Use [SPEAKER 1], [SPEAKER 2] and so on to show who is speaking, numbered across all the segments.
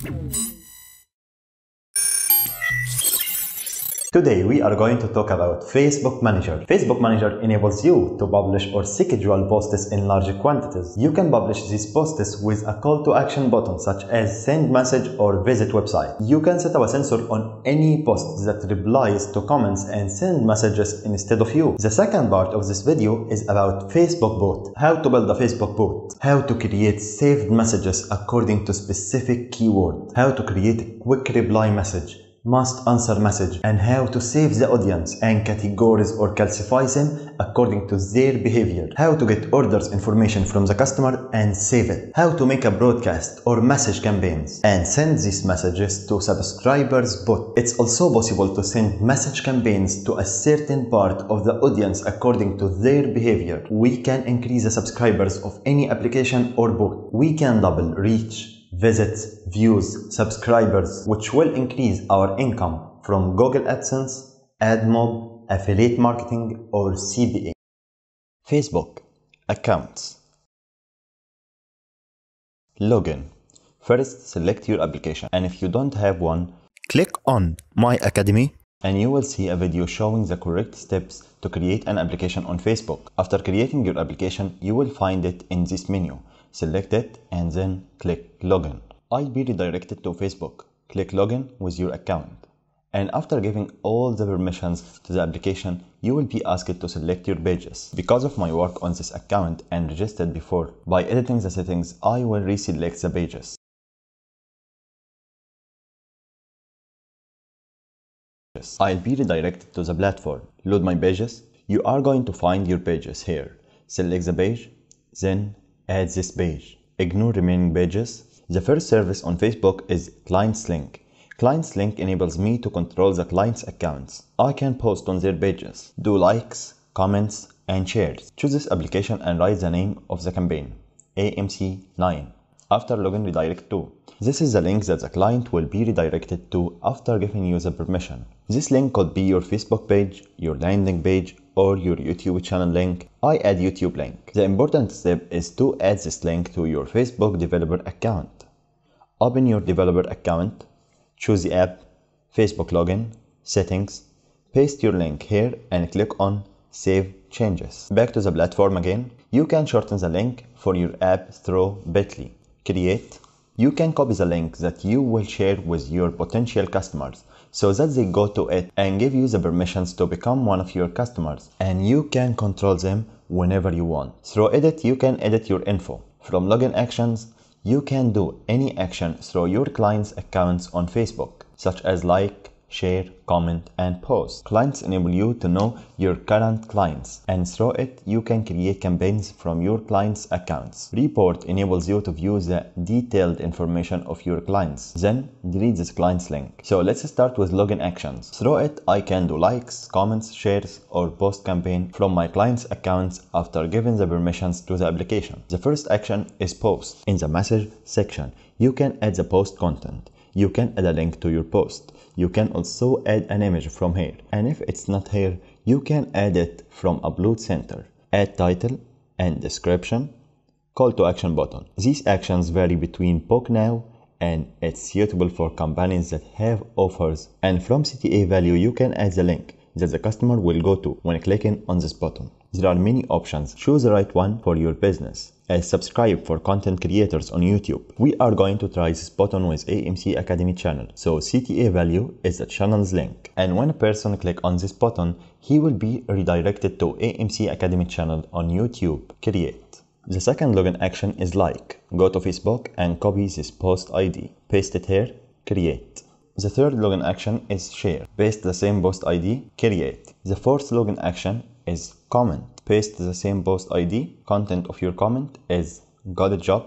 [SPEAKER 1] Thank you. Today we are going to talk about Facebook Manager. Facebook Manager enables you to publish or schedule posts in large quantities. You can publish these posts with a call to action button such as send message or visit website. You can set up a sensor on any post that replies to comments and send messages instead of you. The second part of this video is about Facebook bot. How to build a Facebook bot. How to create saved messages according to specific keyword. How to create a quick reply message must answer message and how to save the audience and categorize or classify them according to their behavior. How to get orders information from the customer and save it. How to make a broadcast or message campaigns and send these messages to subscribers bot. It's also possible to send message campaigns to a certain part of the audience according to their behavior. We can increase the subscribers of any application or bot. We can double reach visits, views, subscribers, which will increase our income from Google AdSense, AdMob, affiliate marketing, or CBA. Facebook Accounts Login First, select your application and if you don't have one, click on My Academy and you will see a video showing the correct steps to create an application on Facebook. After creating your application, you will find it in this menu select it and then click login. I'll be redirected to Facebook. Click login with your account. And after giving all the permissions to the application, you will be asked to select your pages. Because of my work on this account and registered before, by editing the settings, I will reselect the pages. I'll be redirected to the platform. Load my pages. You are going to find your pages here. Select the page, then Add this page. Ignore remaining pages. The first service on Facebook is Clients Link. Clients Link enables me to control the client's accounts. I can post on their pages, do likes, comments, and shares. Choose this application and write the name of the campaign, AMC9 after login redirect to. This is the link that the client will be redirected to after giving you the permission. This link could be your Facebook page, your landing page, or your YouTube channel link, I add YouTube link. The important step is to add this link to your Facebook developer account. Open your developer account, choose the app, Facebook login, settings, paste your link here and click on save changes. Back to the platform again, you can shorten the link for your app through bit.ly. Create. You can copy the link that you will share with your potential customers so that they go to it and give you the permissions to become one of your customers and you can control them whenever you want. Through edit, you can edit your info. From login actions, you can do any action through your client's accounts on Facebook, such as like, share, comment, and post. Clients enable you to know your current clients, and through it, you can create campaigns from your clients' accounts. Report enables you to view the detailed information of your clients. Then, delete this client's link. So let's start with login actions. Through it, I can do likes, comments, shares, or post campaign from my clients' accounts after giving the permissions to the application. The first action is post. In the message section, you can add the post content. You can add a link to your post you can also add an image from here and if it's not here you can add it from upload center add title and description call to action button these actions vary between book now and it's suitable for companies that have offers and from cta value you can add the link that the customer will go to when clicking on this button there are many options. Choose the right one for your business. I subscribe for content creators on YouTube. We are going to try this button with AMC Academy channel. So CTA value is the channel's link. And when a person click on this button, he will be redirected to AMC Academy channel on YouTube. Create. The second login action is like. Go to Facebook and copy this post ID. Paste it here. Create. The third login action is share. Paste the same post ID, create. The fourth login action is comment. Paste the same post ID. Content of your comment is got a job,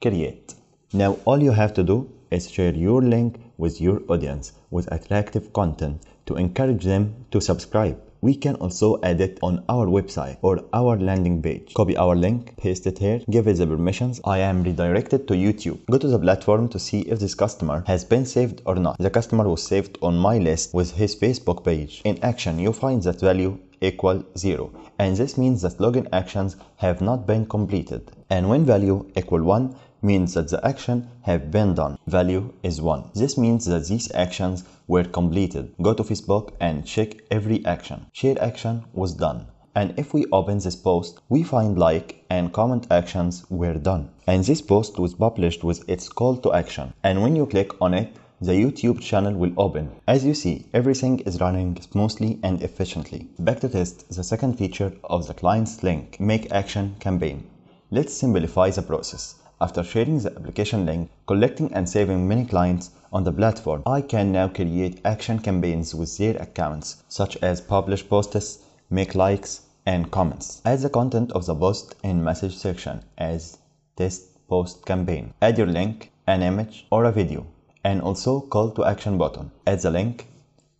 [SPEAKER 1] create. Now all you have to do is share your link with your audience with attractive content to encourage them to subscribe. We can also add it on our website or our landing page. Copy our link, paste it here, give it the permissions. I am redirected to YouTube. Go to the platform to see if this customer has been saved or not. The customer was saved on my list with his Facebook page. In action, you find that value equal 0 and this means that login actions have not been completed and when value equal 1 means that the action have been done value is 1 this means that these actions were completed go to facebook and check every action share action was done and if we open this post we find like and comment actions were done and this post was published with its call to action and when you click on it the YouTube channel will open. As you see, everything is running smoothly and efficiently. Back to test the second feature of the client's link, Make Action Campaign. Let's simplify the process. After sharing the application link, collecting and saving many clients on the platform, I can now create action campaigns with their accounts, such as publish posts, make likes, and comments. Add the content of the post in message section as test post campaign. Add your link, an image, or a video and also call to action button at the link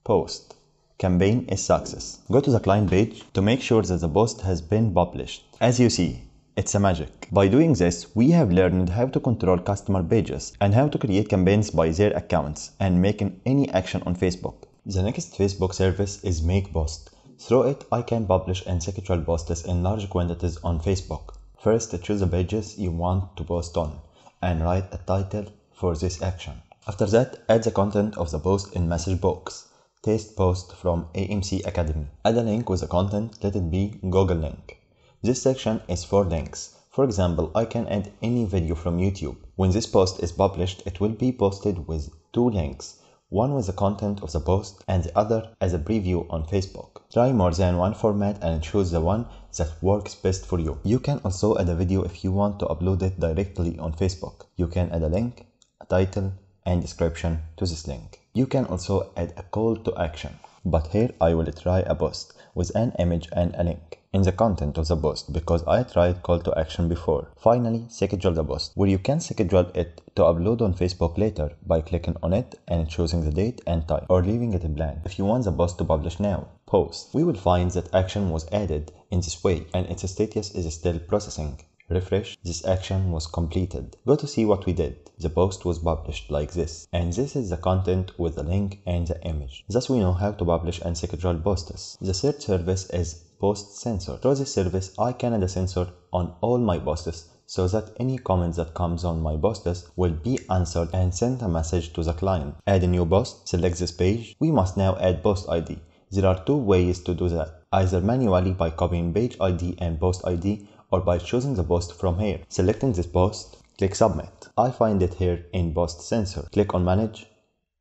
[SPEAKER 1] post campaign is success. Go to the client page to make sure that the post has been published. As you see, it's a magic. By doing this, we have learned how to control customer pages and how to create campaigns by their accounts and making any action on Facebook. The next Facebook service is post. Through it, I can publish and sequential posts in large quantities on Facebook. First, choose the pages you want to post on and write a title for this action. After that, add the content of the post in message box. Test post from AMC Academy. Add a link with the content, let it be Google link. This section is for links. For example, I can add any video from YouTube. When this post is published, it will be posted with two links, one with the content of the post and the other as a preview on Facebook. Try more than one format and choose the one that works best for you. You can also add a video if you want to upload it directly on Facebook. You can add a link, a title, and description to this link. You can also add a call to action, but here I will try a post with an image and a link in the content of the post because I tried call to action before. Finally, schedule the post where you can schedule it to upload on Facebook later by clicking on it and choosing the date and time or leaving it blank if you want the post to publish now. Post. We will find that action was added in this way and its status is still processing refresh, this action was completed. Go to see what we did. The post was published like this, and this is the content with the link and the image. Thus we know how to publish and schedule posts. The third service is Post Sensor. Through this service, I can add a sensor on all my posts so that any comments that comes on my posts will be answered and sent a message to the client. Add a new post, select this page. We must now add post ID. There are two ways to do that, either manually by copying page ID and post ID or by choosing the post from here. Selecting this post, click Submit. I find it here in Post Sensor. Click on Manage,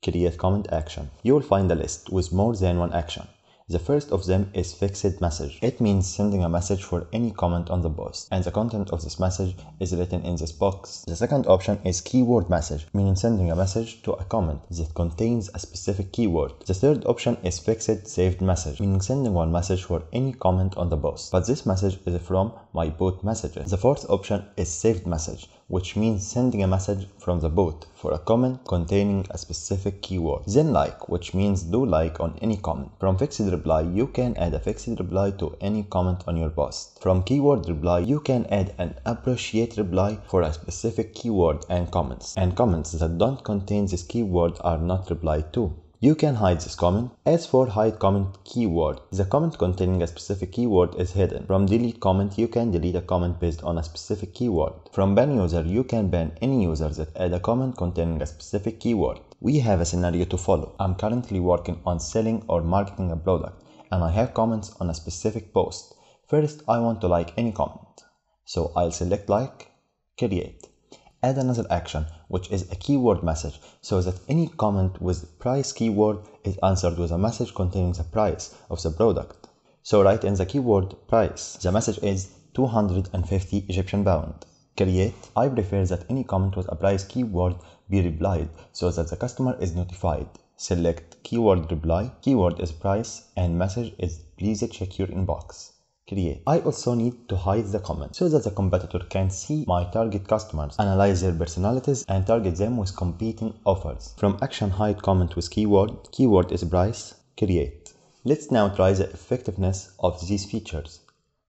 [SPEAKER 1] Create Comment Action. You will find a list with more than one action. The first of them is fixed message. It means sending a message for any comment on the post, and the content of this message is written in this box. The second option is keyword message, meaning sending a message to a comment that contains a specific keyword. The third option is fixed saved message, meaning sending one message for any comment on the post, but this message is from my bot messages. The fourth option is saved message, which means sending a message from the bot for a comment containing a specific keyword. Then like, which means do like on any comment. From fixed reply, you can add a fixed reply to any comment on your post. From keyword reply, you can add an appreciate reply for a specific keyword and comments. And comments that don't contain this keyword are not replied to. You can hide this comment. As for hide comment keyword, the comment containing a specific keyword is hidden. From delete comment, you can delete a comment based on a specific keyword. From ban user, you can ban any user that add a comment containing a specific keyword. We have a scenario to follow. I'm currently working on selling or marketing a product and I have comments on a specific post. First, I want to like any comment. So I'll select like, create add another action, which is a keyword message, so that any comment with price keyword is answered with a message containing the price of the product. So write in the keyword price. The message is 250 Egyptian pound. Create. I prefer that any comment with a price keyword be replied so that the customer is notified. Select keyword reply, keyword is price, and message is please check your inbox create. I also need to hide the comment so that the competitor can see my target customers, analyze their personalities and target them with competing offers. From action hide comment with keyword, keyword is price, create. Let's now try the effectiveness of these features.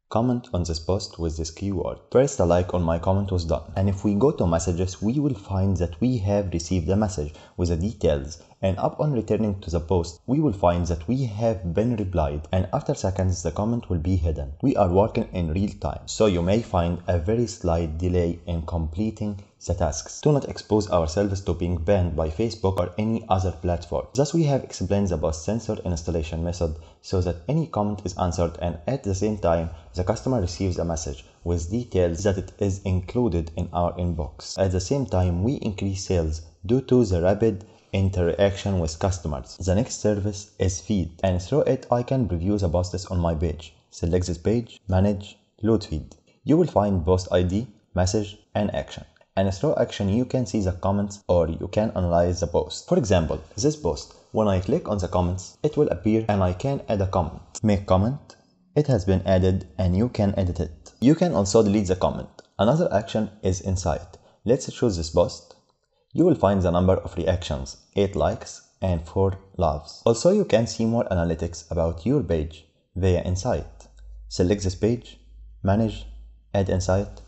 [SPEAKER 1] Comment on this post with this keyword. First, a like on my comment was done. And if we go to messages, we will find that we have received a message with the details. And upon returning to the post, we will find that we have been replied. And after seconds, the comment will be hidden. We are working in real time. So you may find a very slight delay in completing the tasks. Do not expose ourselves to being banned by Facebook or any other platform. Thus we have explained the bus sensor installation method so that any comment is answered and at the same time the customer receives a message with details that it is included in our inbox. At the same time we increase sales due to the rapid interaction with customers. The next service is feed and through it I can review the posts on my page. Select this page, manage, load feed. You will find post ID, message and action and slow action you can see the comments or you can analyze the post. For example, this post, when I click on the comments, it will appear and I can add a comment. Make comment, it has been added and you can edit it. You can also delete the comment. Another action is insight. Let's choose this post. You will find the number of reactions, 8 likes and 4 loves. Also you can see more analytics about your page via insight. Select this page, manage, add insight,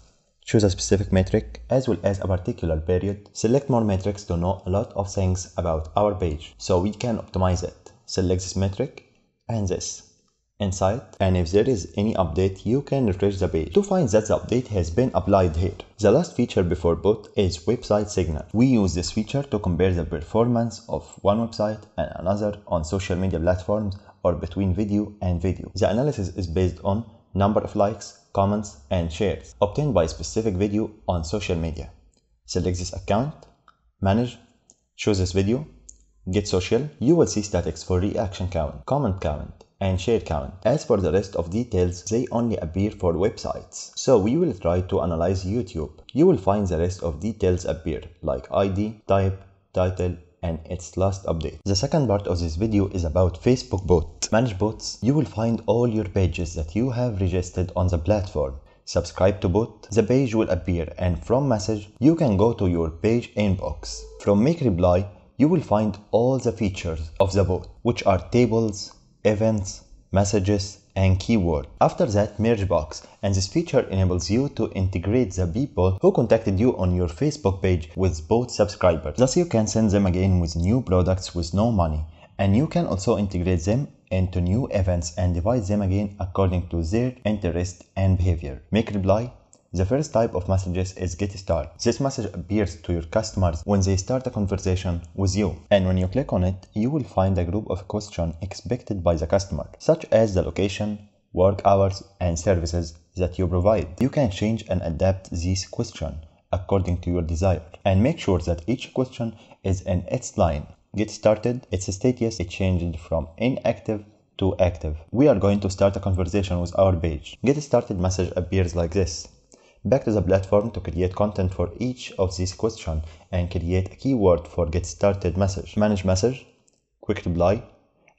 [SPEAKER 1] Choose a specific metric as well as a particular period. Select more metrics to know a lot of things about our page so we can optimize it. Select this metric and this inside and if there is any update you can refresh the page to find that the update has been applied here. The last feature before both is website signal. We use this feature to compare the performance of one website and another on social media platforms or between video and video. The analysis is based on number of likes, comments, and shares obtained by a specific video on social media. Select this account, manage, choose this video, get social. You will see statics for reaction count, comment count, and share count. As for the rest of details, they only appear for websites. So we will try to analyze YouTube. You will find the rest of details appear like ID, type, title, and its last update. The second part of this video is about Facebook Bot. Manage bots. You will find all your pages that you have registered on the platform. Subscribe to bot. The page will appear and from message you can go to your page inbox. From make reply you will find all the features of the bot which are tables, events, messages, and keyword. After that, merge box. And this feature enables you to integrate the people who contacted you on your Facebook page with both subscribers. Thus you can send them again with new products with no money. And you can also integrate them into new events and divide them again according to their interest and behavior. Make reply the first type of messages is Get Started. This message appears to your customers when they start a conversation with you. And when you click on it, you will find a group of questions expected by the customer, such as the location, work hours, and services that you provide. You can change and adapt these questions according to your desire. And make sure that each question is in its line. Get started, its status is changed from inactive to active. We are going to start a conversation with our page. Get started message appears like this. Back to the platform to create content for each of these questions and create a keyword for get started message. Manage message, quick reply,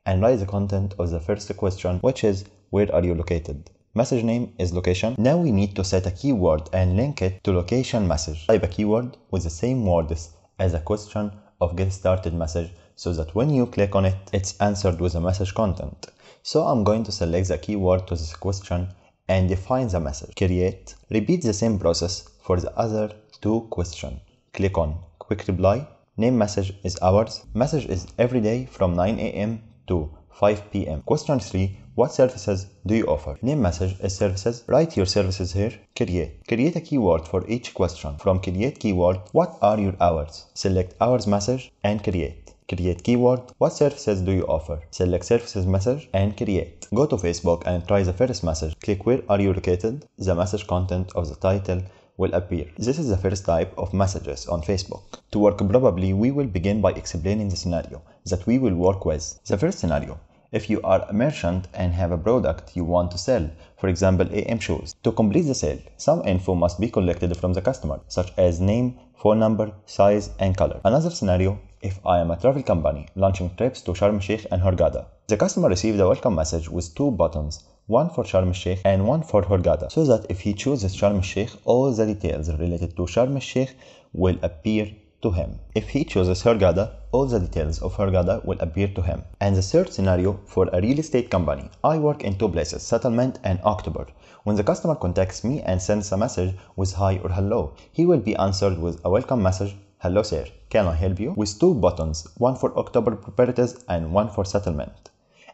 [SPEAKER 1] and write the content of the first question which is where are you located? Message name is location. Now we need to set a keyword and link it to location message. Type a keyword with the same words as a question of get started message so that when you click on it, it's answered with a message content. So I'm going to select the keyword to this question and define the message. Create. Repeat the same process for the other two questions. Click on Quick Reply. Name message is hours. Message is every day from 9 a.m. to 5 p.m. Question 3. What services do you offer? Name message is services. Write your services here. Create. Create a keyword for each question. From create keyword, what are your hours? Select hours message and create. Create keyword. What services do you offer? Select services message and create. Go to Facebook and try the first message. Click where are you located. The message content of the title will appear. This is the first type of messages on Facebook. To work probably, we will begin by explaining the scenario that we will work with. The first scenario, if you are a merchant and have a product you want to sell, for example AM shoes. To complete the sale, some info must be collected from the customer, such as name, phone number, size, and color. Another scenario, if I am a travel company launching trips to Sharm sheik and Hurghada. The customer received a welcome message with two buttons, one for Sharm sheik and one for Hurghada, so that if he chooses Sharm sheik all the details related to Sharm sheik will appear to him. If he chooses Hurghada, all the details of Hurghada will appear to him. And the third scenario for a real estate company. I work in two places, Settlement and October. When the customer contacts me and sends a message with hi or hello, he will be answered with a welcome message Hello sir, can I help you? With two buttons, one for October properties and one for settlement.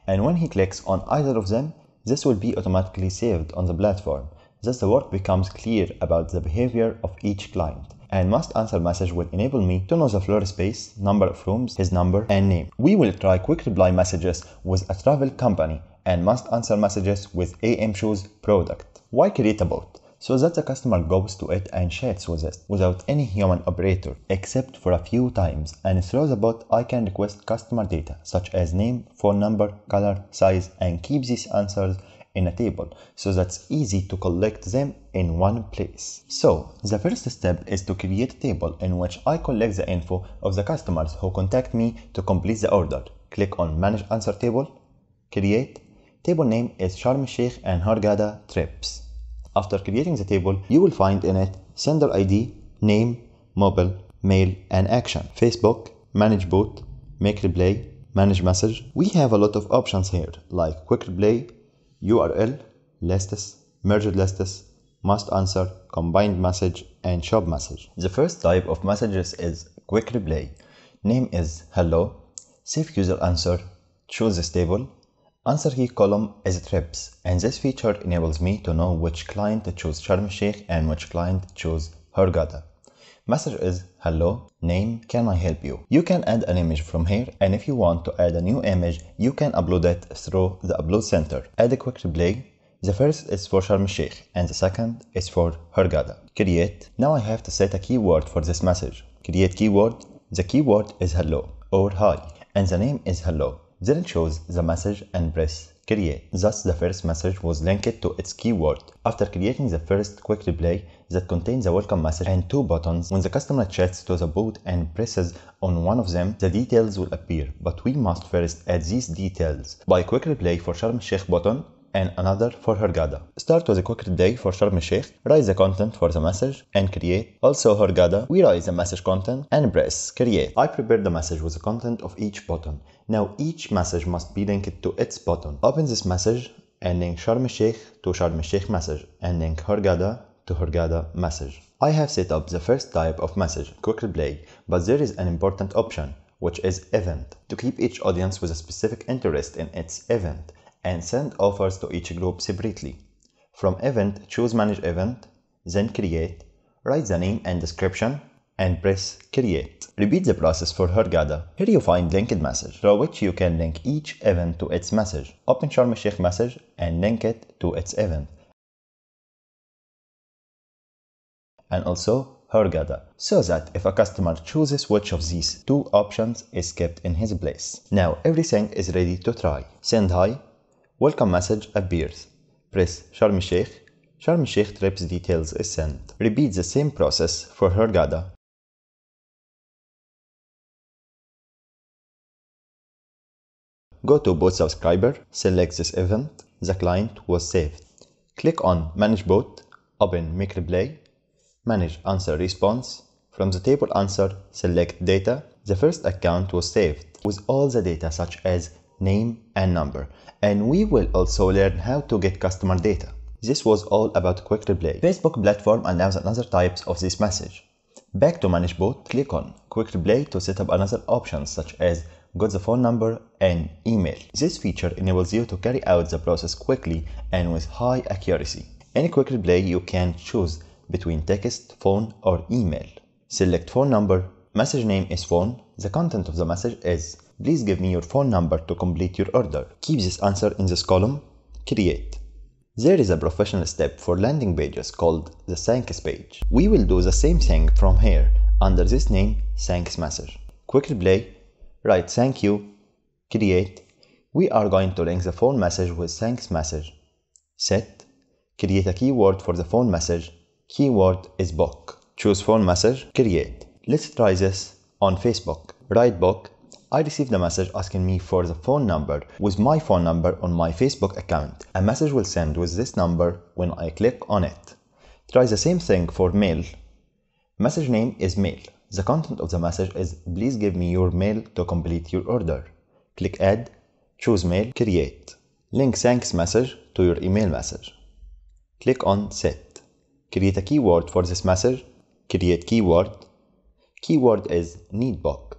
[SPEAKER 1] And when he clicks on either of them, this will be automatically saved on the platform. Thus the work becomes clear about the behavior of each client. And must answer message will enable me to know the floor space, number of rooms, his number, and name. We will try quick reply messages with a travel company and must answer messages with AM Shoes product. Why create a bot? so that the customer goes to it and chats with it without any human operator except for a few times and through the bot I can request customer data such as name, phone number, color, size and keep these answers in a table so that's easy to collect them in one place. So the first step is to create a table in which I collect the info of the customers who contact me to complete the order. Click on manage answer table, create, table name is Sharm Sheikh and Hargada trips. After creating the table, you will find in it sender ID, name, mobile, mail, and action. Facebook, manage boot, make replay, manage message. We have a lot of options here like quick replay, URL, lists, merged lists, must answer, combined message, and shop message. The first type of messages is quick replay. Name is hello, save user answer, choose this table, Answer key column is trips and this feature enables me to know which client chose Sharm Sheikh and which client chose Hurghada. Message is hello, name, can I help you? You can add an image from here and if you want to add a new image you can upload it through the upload center. Add a quick replay. The first is for Sharm Sheikh and the second is for Hurghada. Create. Now I have to set a keyword for this message. Create keyword. The keyword is hello or hi and the name is hello. Then it shows the message and press create. Thus the first message was linked to its keyword. After creating the first quick replay that contains the welcome message and two buttons, when the customer chats to the bot and presses on one of them, the details will appear. But we must first add these details by quick replay for Sharm Sheikh button and another for Hurghada. Start with a quick day for Sharm el-Sheikh, write the content for the message and create. Also Hurghada, we write the message content and press create. I prepared the message with the content of each button. Now each message must be linked to its button. Open this message and link Sharm el-Sheikh to Sharm el-Sheikh message and link Hurghada to Hurghada message. I have set up the first type of message, quick Reply, but there is an important option, which is event, to keep each audience with a specific interest in its event and send offers to each group separately. From event, choose manage event, then create, write the name and description, and press create. Repeat the process for Horgada. Here you find linked message, through which you can link each event to its message. Open Sharm sheik message and link it to its event. And also Horgada, so that if a customer chooses which of these two options is kept in his place. Now everything is ready to try. Send hi welcome message appears. Press Sharm Sheikh. Sharm Sheikh trips details is sent. Repeat the same process for Hurghada. Go to Boat Subscriber, select this event, the client was saved. Click on Manage Boat, open Make Replay, Manage Answer Response. From the table answer, select Data. The first account was saved with all the data such as name and number and we will also learn how to get customer data. This was all about quick Reply. Facebook platform allows another types of this message. Back to manage bot, click on quick Reply to set up another option such as got the phone number and email. This feature enables you to carry out the process quickly and with high accuracy. In quick Reply, you can choose between text, phone or email. Select phone number, message name is phone, the content of the message is Please give me your phone number to complete your order. Keep this answer in this column. Create. There is a professional step for landing pages called the thanks page. We will do the same thing from here under this name thanks message. Quick play, write thank you, create. We are going to link the phone message with thanks message. Set, create a keyword for the phone message. Keyword is book. Choose phone message, create. Let's try this on Facebook. Write book, I received a message asking me for the phone number with my phone number on my Facebook account. A message will send with this number when I click on it. Try the same thing for mail. Message name is mail. The content of the message is please give me your mail to complete your order. Click add, choose mail, create. Link thanks message to your email message. Click on set. Create a keyword for this message. Create keyword. Keyword is need box.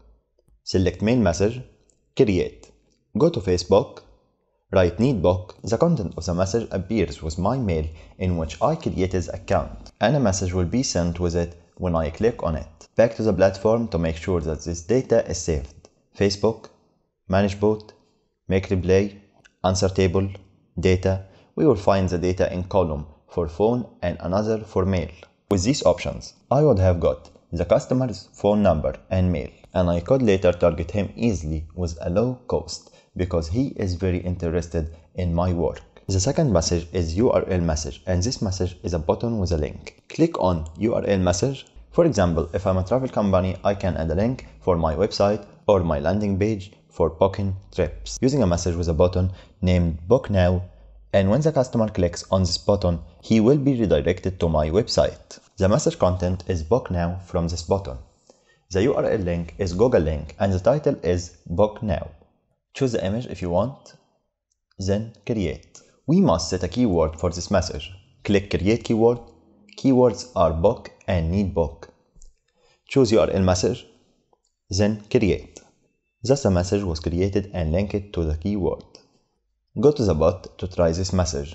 [SPEAKER 1] Select main message, create, go to Facebook, write needbook. The content of the message appears with my mail in which I created account and a message will be sent with it when I click on it. Back to the platform to make sure that this data is saved. Facebook, Manage Boot, Make Replay, Answer Table, Data. We will find the data in column for phone and another for mail. With these options, I would have got the customer's phone number and mail, and I could later target him easily with a low cost because he is very interested in my work. The second message is URL message and this message is a button with a link. Click on URL message. For example, if I'm a travel company, I can add a link for my website or my landing page for booking trips using a message with a button named book now and when the customer clicks on this button, he will be redirected to my website. The message content is book now from this button. The URL link is Google link and the title is Book Now. Choose the image if you want, then create. We must set a keyword for this message. Click create keyword. Keywords are book and need book. Choose URL message, then create. Thus the message was created and linked to the keyword. Go to the bot to try this message.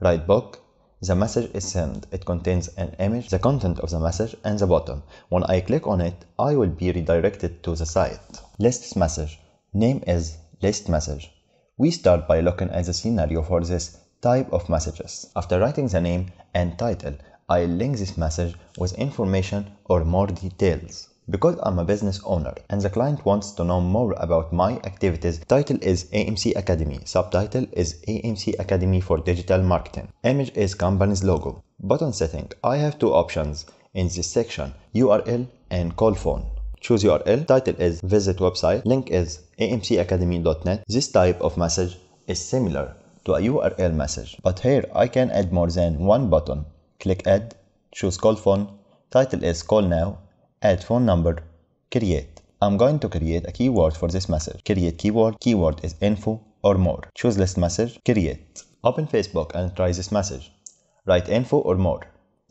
[SPEAKER 1] Write book the message is sent. It contains an image, the content of the message, and the button. When I click on it, I will be redirected to the site. List message. Name is list message. We start by looking at the scenario for this type of messages. After writing the name and title, I link this message with information or more details. Because I'm a business owner and the client wants to know more about my activities, title is AMC Academy, subtitle is AMC Academy for Digital Marketing. Image is company's logo. Button setting, I have two options in this section, URL and call phone. Choose URL, title is visit website, link is amcacademy.net. This type of message is similar to a URL message, but here I can add more than one button. Click add, choose call phone, title is call now, add phone number, create. I'm going to create a keyword for this message. Create keyword, keyword is info or more. Choose list message, create. Open Facebook and try this message. Write info or more.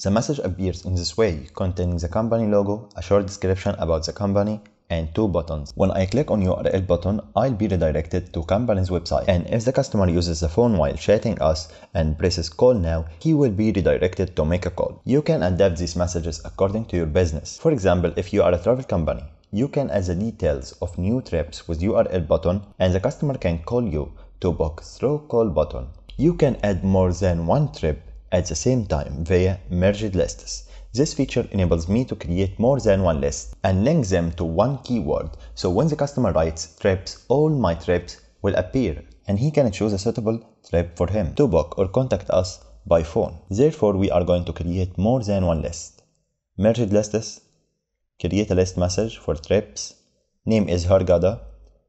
[SPEAKER 1] The message appears in this way, containing the company logo, a short description about the company, and two buttons. When I click on URL button, I'll be redirected to company's website. And if the customer uses the phone while chatting us and presses call now, he will be redirected to make a call. You can adapt these messages according to your business. For example, if you are a travel company, you can add the details of new trips with URL button and the customer can call you to book through call button. You can add more than one trip at the same time via merged lists. This feature enables me to create more than one list and link them to one keyword. So when the customer writes trips, all my trips will appear and he can choose a suitable trip for him to book or contact us by phone. Therefore, we are going to create more than one list. Merged lists, create a list message for trips. Name is Hargada.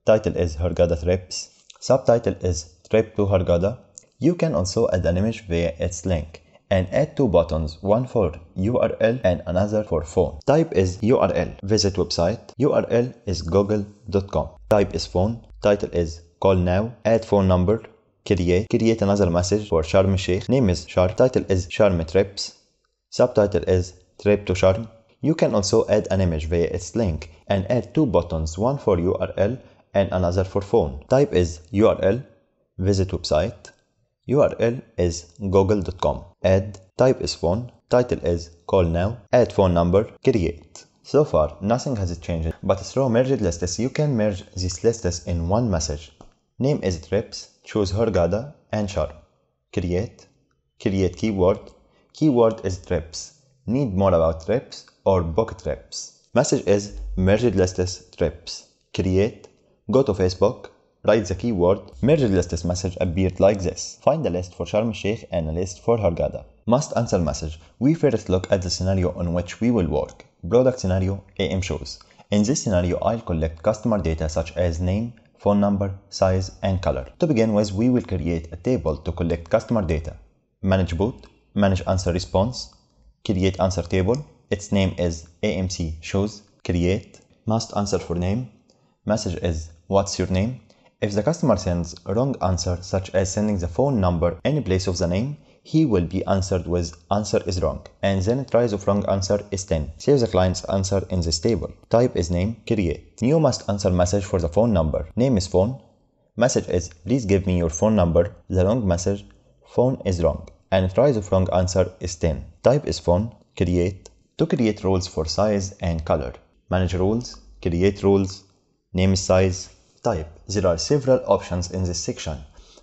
[SPEAKER 1] title is Hargada trips, subtitle is trip to Hargada. You can also add an image via its link and add two buttons, one for URL and another for phone. Type is URL, visit website, URL is google.com. Type is phone, title is call now, add phone number, create, create another message for Sharm Sheikh, name is Sharm, title is Sharm Trips, subtitle is Trip to Sharm. You can also add an image via its link and add two buttons, one for URL and another for phone. Type is URL, visit website, URL is google.com. Add type is phone, title is call now, add phone number, create. So far, nothing has changed, but through merged lists, you can merge these lists in one message. Name is trips, choose Horgada and Char. Create, create keyword, keyword is trips. Need more about trips or book trips. Message is merged lists trips. Create, go to Facebook, Write the keyword. Merge lists message appeared like this. Find a list for Sharm sheik and a list for Hargada. Must answer message. We first look at the scenario on which we will work. Product scenario AM shows. In this scenario, I'll collect customer data such as name, phone number, size, and color. To begin with, we will create a table to collect customer data. Manage boot, manage answer response, create answer table. Its name is AMC shows, create, must answer for name, message is what's your name, if the customer sends wrong answer, such as sending the phone number any place of the name, he will be answered with answer is wrong and then tries of wrong answer is 10. Save the client's answer in this table. Type is name, create. New must answer message for the phone number. Name is phone. Message is please give me your phone number. The wrong message, phone is wrong and tries of wrong answer is 10. Type is phone, create. To create rules for size and color. Manage rules, create rules, name is size, type, there are several options in this section.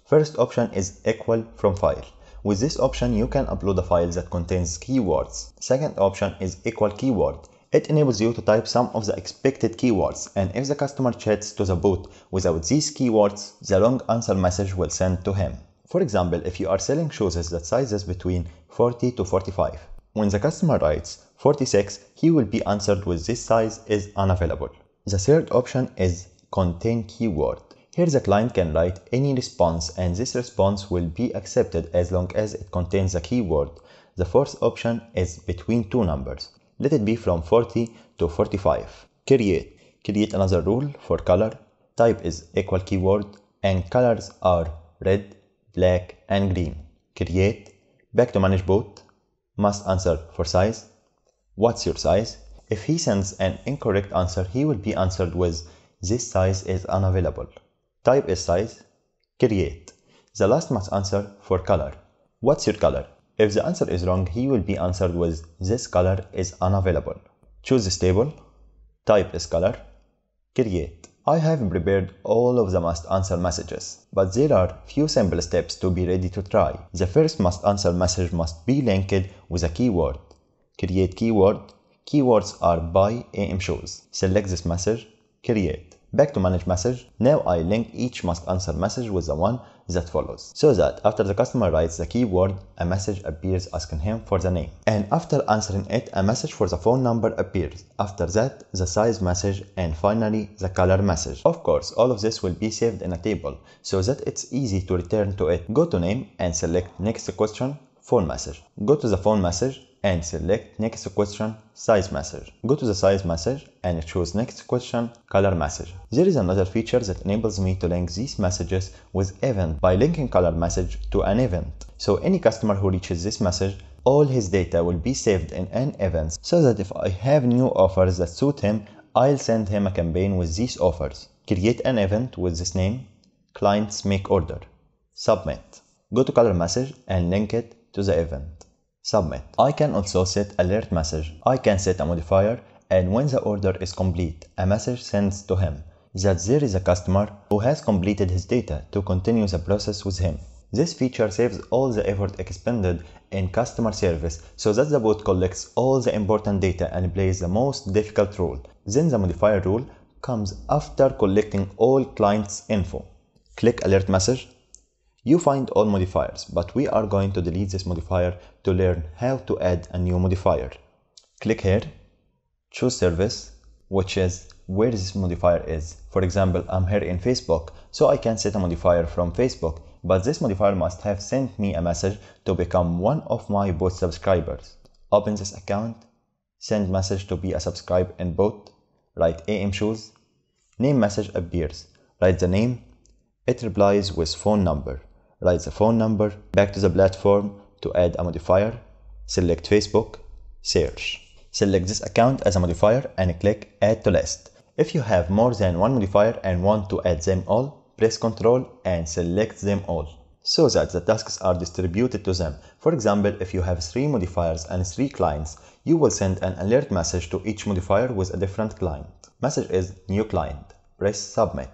[SPEAKER 1] First option is equal from file. With this option, you can upload a file that contains keywords. Second option is equal keyword. It enables you to type some of the expected keywords, and if the customer chats to the bot without these keywords, the long answer message will send to him. For example, if you are selling shoes that sizes between 40 to 45, when the customer writes 46, he will be answered with this size is unavailable. The third option is contain keyword. Here the client can write any response and this response will be accepted as long as it contains a keyword. The fourth option is between two numbers. Let it be from 40 to 45. Create. Create another rule for color. Type is equal keyword and colors are red, black, and green. Create. Back to manage both. Must answer for size. What's your size? If he sends an incorrect answer, he will be answered with this size is unavailable. Type a size. Create. The last must answer for color. What's your color? If the answer is wrong, he will be answered with this color is unavailable. Choose this table. Type a color. Create. I have prepared all of the must answer messages, but there are few simple steps to be ready to try. The first must answer message must be linked with a keyword. Create keyword. Keywords are by AM shows. Select this message. Create. Back to manage message. Now I link each must answer message with the one that follows so that after the customer writes the keyword, a message appears asking him for the name. And after answering it, a message for the phone number appears. After that, the size message and finally the color message. Of course, all of this will be saved in a table so that it's easy to return to it. Go to name and select next question phone message. Go to the phone message and select next question size message. Go to the size message and choose next question color message. There is another feature that enables me to link these messages with event by linking color message to an event. So any customer who reaches this message all his data will be saved in an event so that if I have new offers that suit him, I'll send him a campaign with these offers. Create an event with this name, clients make order. Submit. Go to color message and link it to the event. Submit. I can also set alert message. I can set a modifier and when the order is complete, a message sends to him that there is a customer who has completed his data to continue the process with him. This feature saves all the effort expended in customer service so that the bot collects all the important data and plays the most difficult role. Then the modifier rule comes after collecting all clients' info. Click alert message you find all modifiers, but we are going to delete this modifier to learn how to add a new modifier. Click here, choose service, which is where this modifier is. For example, I'm here in Facebook, so I can set a modifier from Facebook, but this modifier must have sent me a message to become one of my bot subscribers. Open this account, send message to be a subscriber in bot, write AM shoes, name message appears, write the name, it replies with phone number write the phone number, back to the platform to add a modifier, select Facebook, search. Select this account as a modifier and click add to list. If you have more than one modifier and want to add them all, press Ctrl and select them all so that the tasks are distributed to them. For example, if you have three modifiers and three clients, you will send an alert message to each modifier with a different client. Message is new client. Press submit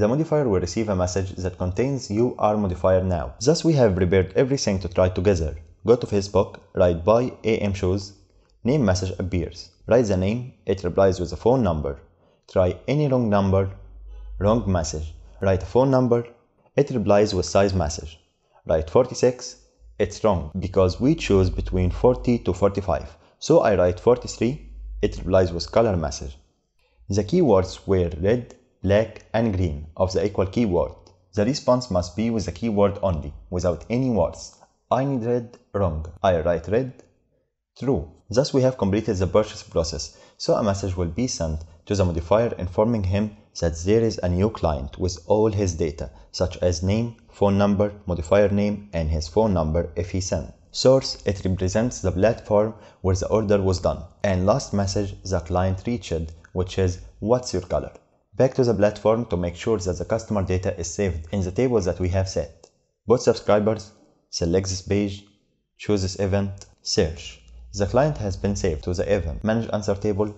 [SPEAKER 1] the modifier will receive a message that contains "you are modifier now. Thus we have prepared everything to try together. Go to Facebook, write by AM shows, name message appears. Write the name, it replies with a phone number. Try any wrong number, wrong message. Write a phone number, it replies with size message. Write 46, it's wrong because we choose between 40 to 45. So I write 43, it replies with color message. The keywords were red, black, and green of the equal keyword. The response must be with the keyword only, without any words. I need red, wrong. I write red, true. Thus we have completed the purchase process, so a message will be sent to the modifier informing him that there is a new client with all his data, such as name, phone number, modifier name, and his phone number if he sent. Source, it represents the platform where the order was done. And last message the client reached, which is what's your color back to the platform to make sure that the customer data is saved in the table that we have set. Both subscribers, select this page, choose this event, search. The client has been saved to the event, manage answer table,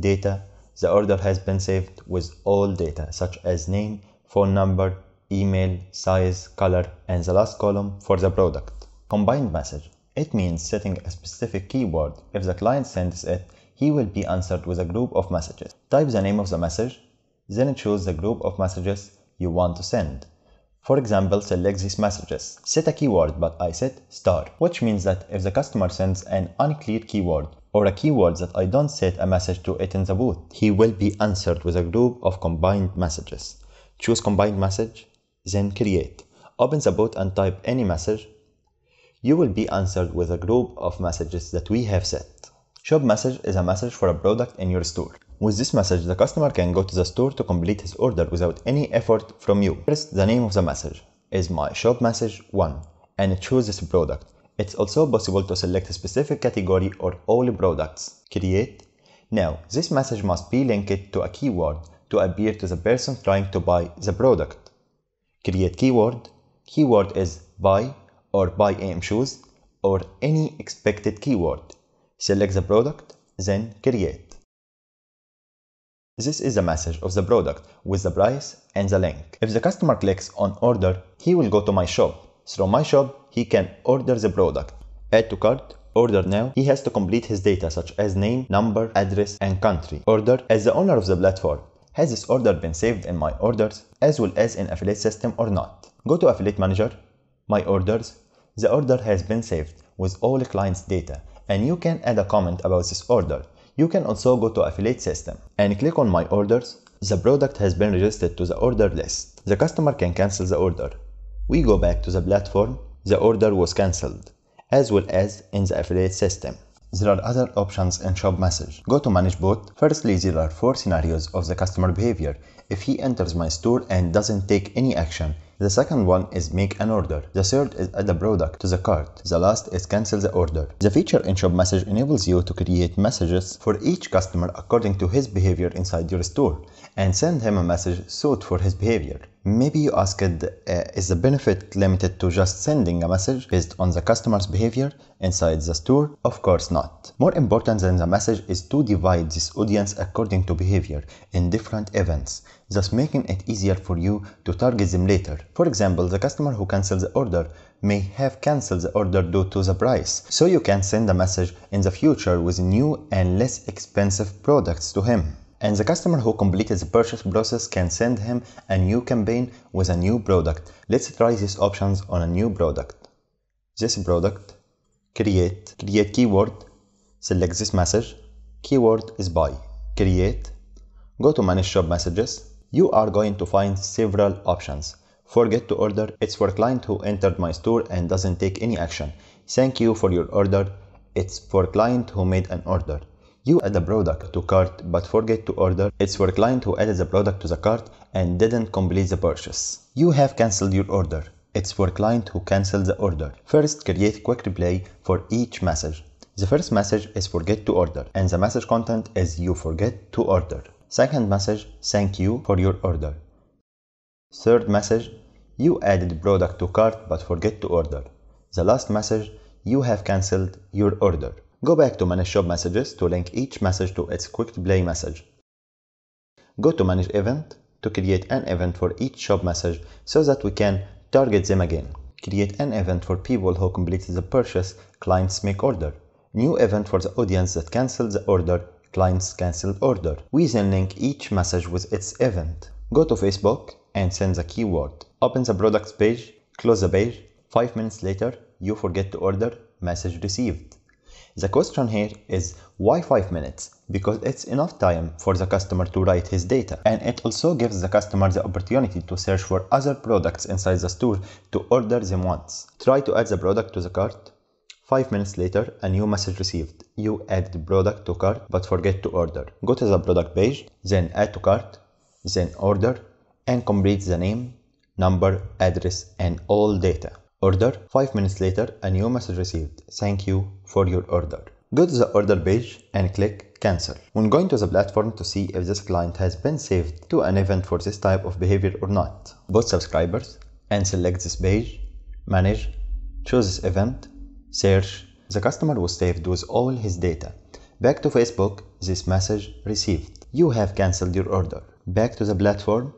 [SPEAKER 1] data. The order has been saved with all data such as name, phone number, email, size, color, and the last column for the product. Combined message. It means setting a specific keyword. If the client sends it, he will be answered with a group of messages. Type the name of the message, then choose the group of messages you want to send. For example, select these messages. Set a keyword, but I set star, which means that if the customer sends an unclear keyword or a keyword that I don't set a message to it in the booth, he will be answered with a group of combined messages. Choose combined message, then create. Open the bot and type any message. You will be answered with a group of messages that we have set. Shop message is a message for a product in your store. With this message, the customer can go to the store to complete his order without any effort from you. First, the name of the message is my shop message 1 and choose this product. It's also possible to select a specific category or all products. Create. Now, this message must be linked to a keyword to appear to the person trying to buy the product. Create keyword. Keyword is buy or buy AM shoes or any expected keyword. Select the product, then create. This is the message of the product with the price and the link. If the customer clicks on order, he will go to my shop. Through my shop, he can order the product. Add to cart, order now. He has to complete his data such as name, number, address, and country. Order as the owner of the platform. Has this order been saved in my orders as well as in affiliate system or not? Go to affiliate manager, my orders. The order has been saved with all clients data and you can add a comment about this order. You can also go to affiliate system and click on my orders. The product has been registered to the order list. The customer can cancel the order. We go back to the platform. The order was cancelled as well as in the affiliate system. There are other options in Shop Message. Go to Manage Bot. Firstly, there are four scenarios of the customer behavior. If he enters my store and doesn't take any action, the second one is make an order. The third is add a product to the cart. The last is cancel the order. The feature in shop message enables you to create messages for each customer according to his behavior inside your store and send him a message suit for his behavior. Maybe you asked, uh, is the benefit limited to just sending a message based on the customer's behavior inside the store? Of course not. More important than the message is to divide this audience according to behavior in different events, thus making it easier for you to target them later. For example, the customer who cancels the order may have canceled the order due to the price, so you can send a message in the future with new and less expensive products to him and the customer who completed the purchase process can send him a new campaign with a new product. Let's try these options on a new product. This product, create, create keyword, select this message, keyword is buy, create, go to manage shop messages. You are going to find several options. Forget to order, it's for client who entered my store and doesn't take any action. Thank you for your order, it's for client who made an order. You add a product to cart but forget to order. It's for client who added the product to the cart and didn't complete the purchase. You have cancelled your order. It's for client who cancelled the order. First, create quick replay for each message. The first message is forget to order and the message content is you forget to order. Second message, thank you for your order. Third message, you added product to cart but forget to order. The last message, you have cancelled your order. Go back to Manage Shop Messages to link each message to its Quick Play message. Go to Manage Event to create an event for each shop message so that we can target them again. Create an event for people who completed the purchase, clients make order. New event for the audience that canceled the order, clients canceled order. We then link each message with its event. Go to Facebook and send the keyword. Open the products page, close the page. 5 minutes later, you forget to order, message received. The question here is why 5 minutes? Because it's enough time for the customer to write his data and it also gives the customer the opportunity to search for other products inside the store to order them once. Try to add the product to the cart. 5 minutes later a new message received. You add the product to cart but forget to order. Go to the product page, then add to cart, then order and complete the name, number, address and all data. Order. 5 minutes later, a new message received. Thank you for your order. Go to the order page and click cancel. When going to the platform to see if this client has been saved to an event for this type of behavior or not, both subscribers and select this page, manage, choose this event, search. The customer was saved with all his data. Back to Facebook, this message received. You have cancelled your order. Back to the platform,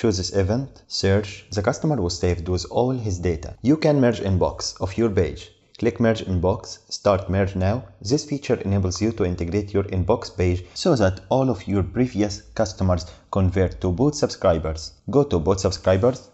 [SPEAKER 1] Choose this event, search, the customer was saved with all his data. You can merge inbox of your page. Click merge inbox, start merge now. This feature enables you to integrate your inbox page so that all of your previous customers convert to both subscribers. Go to both subscribers,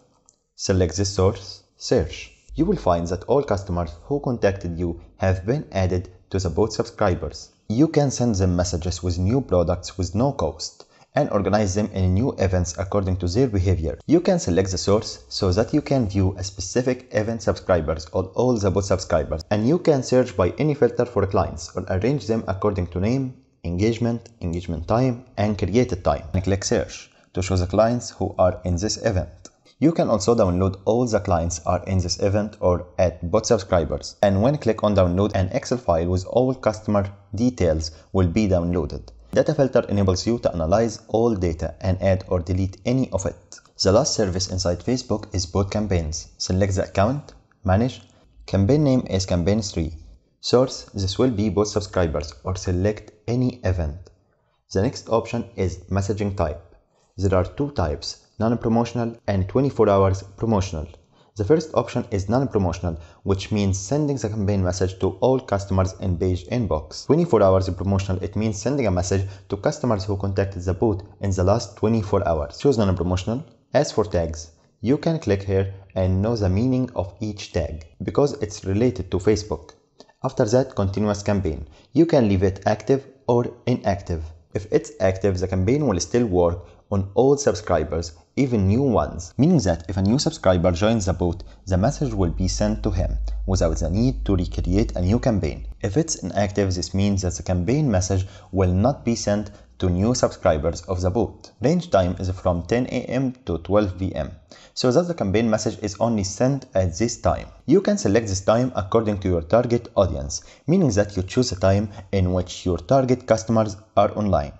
[SPEAKER 1] select this source, search. You will find that all customers who contacted you have been added to the both subscribers. You can send them messages with new products with no cost and organize them in new events according to their behavior. You can select the source so that you can view a specific event subscribers or all the bot subscribers and you can search by any filter for clients or arrange them according to name, engagement, engagement time, and created time. And click search to show the clients who are in this event. You can also download all the clients are in this event or at bot subscribers. And when click on download, an Excel file with all customer details will be downloaded. Data filter enables you to analyze all data and add or delete any of it. The last service inside Facebook is Bot Campaigns. Select the account, manage, campaign name is campaign 3. Source, this will be both subscribers or select any event. The next option is messaging type. There are two types, non-promotional and 24 hours promotional. The first option is non-promotional, which means sending the campaign message to all customers in page inbox. 24 hours promotional, it means sending a message to customers who contacted the booth in the last 24 hours. Choose non-promotional. As for tags, you can click here and know the meaning of each tag because it's related to Facebook. After that, continuous campaign. You can leave it active or inactive. If it's active, the campaign will still work on all subscribers, even new ones, meaning that if a new subscriber joins the bot, the message will be sent to him without the need to recreate a new campaign. If it's inactive, this means that the campaign message will not be sent to new subscribers of the bot. Range time is from 10 a.m. to 12 p.m. so that the campaign message is only sent at this time. You can select this time according to your target audience, meaning that you choose the time in which your target customers are online.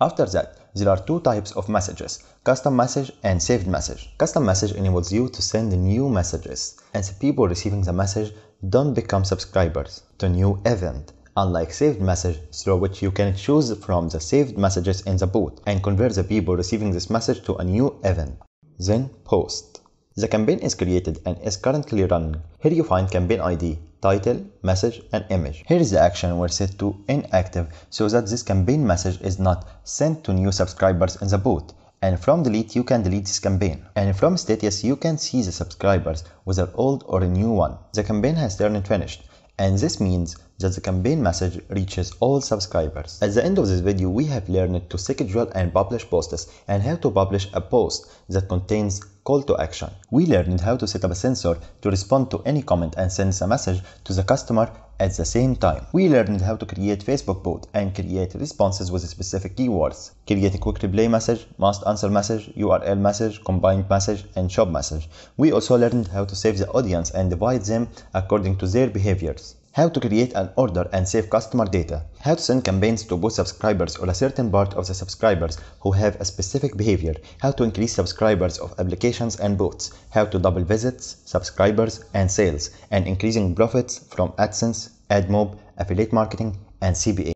[SPEAKER 1] After that, there are two types of messages, custom message and saved message. Custom message enables you to send new messages and the people receiving the message don't become subscribers to new event unlike saved message through which you can choose from the saved messages in the bot and convert the people receiving this message to a new event. Then post. The campaign is created and is currently running. Here you find campaign ID, title, message, and image. Here is the action we're set to inactive so that this campaign message is not sent to new subscribers in the boot. And from delete, you can delete this campaign. And from status, you can see the subscribers, whether old or a new one. The campaign has turned finished. And this means that the campaign message reaches all subscribers. At the end of this video, we have learned to schedule and publish posts and how to publish a post that contains Call to action. We learned how to set up a sensor to respond to any comment and sends a message to the customer at the same time. We learned how to create Facebook bot and create responses with specific keywords. Create a quick reply message, must answer message, URL message, combined message, and shop message. We also learned how to save the audience and divide them according to their behaviors how to create an order and save customer data, how to send campaigns to both subscribers or a certain part of the subscribers who have a specific behavior, how to increase subscribers of applications and bots, how to double visits, subscribers, and sales, and increasing profits from AdSense, AdMob, affiliate marketing, and CPA.